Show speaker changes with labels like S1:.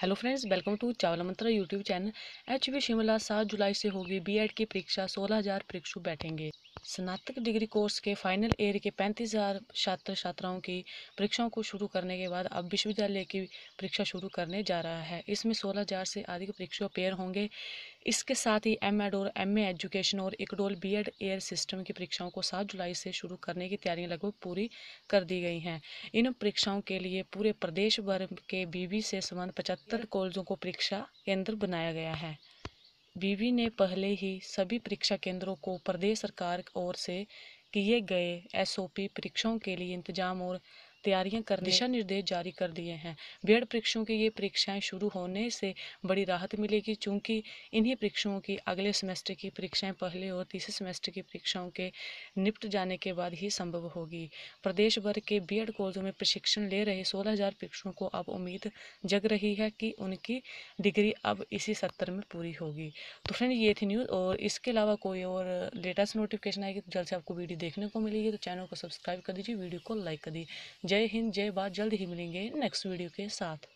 S1: hello friends welcome to Chawla Mantra YouTube channel H P Shimla सात जुलाई से होगी बीएड की परीक्षा सोलह हजार परीक्षु बैठेंगे स्नातक डिग्री कोर्स के फाइनल ईयर के पैंतीस हजार छात्र छात्राओं की परीक्षाओं को शुरू करने के बाद अब विश्वविद्यालय की परीक्षा शुरू करने जा रहा है इसमें सोलह हजार से अधिक परीक्षु पेयर होंगे इसके साथ ही एम एड और एम एजुकेशन और इकडोल बी एड एयर सिस्टम की परीक्षाओं को सात जुलाई से शुरू करने की तैयारियां लगभग पूरी कर दी गई हैं इन परीक्षाओं के लिए पूरे प्रदेश भर के बीबी से संबंध पचहत्तर कॉलेजों को परीक्षा केंद्र बनाया गया है बीबी ने पहले ही सभी परीक्षा केंद्रों को प्रदेश सरकार और से किए गए एस परीक्षाओं के लिए इंतजाम और तैयारियां कर दिशा निर्देश जारी कर दिए हैं बेड परीक्षाओं की ये परीक्षाएं शुरू होने से बड़ी राहत मिलेगी चूंकि इन्हीं परीक्षाओं की अगले सेमेस्टर की परीक्षाएं पहले और तीसरे सेमेस्टर की परीक्षाओं के निपट जाने के बाद ही संभव होगी प्रदेश भर के एड कॉलेजों में प्रशिक्षण ले रहे सोलह हजार परीक्षकों को अब उम्मीद जग रही है कि उनकी डिग्री अब इसी सत्र में पूरी होगी तो फ्रेंड ये थी न्यूज़ और इसके अलावा कोई और लेटेस्ट नोटिफिकेशन आएगी तो जल्द से आपको वीडियो देखने को मिलेगी तो चैनल को सब्सक्राइब कर दीजिए वीडियो को लाइक कर दीजिए जय हिंद जय भारत जल्द ही मिलेंगे नेक्स्ट वीडियो के साथ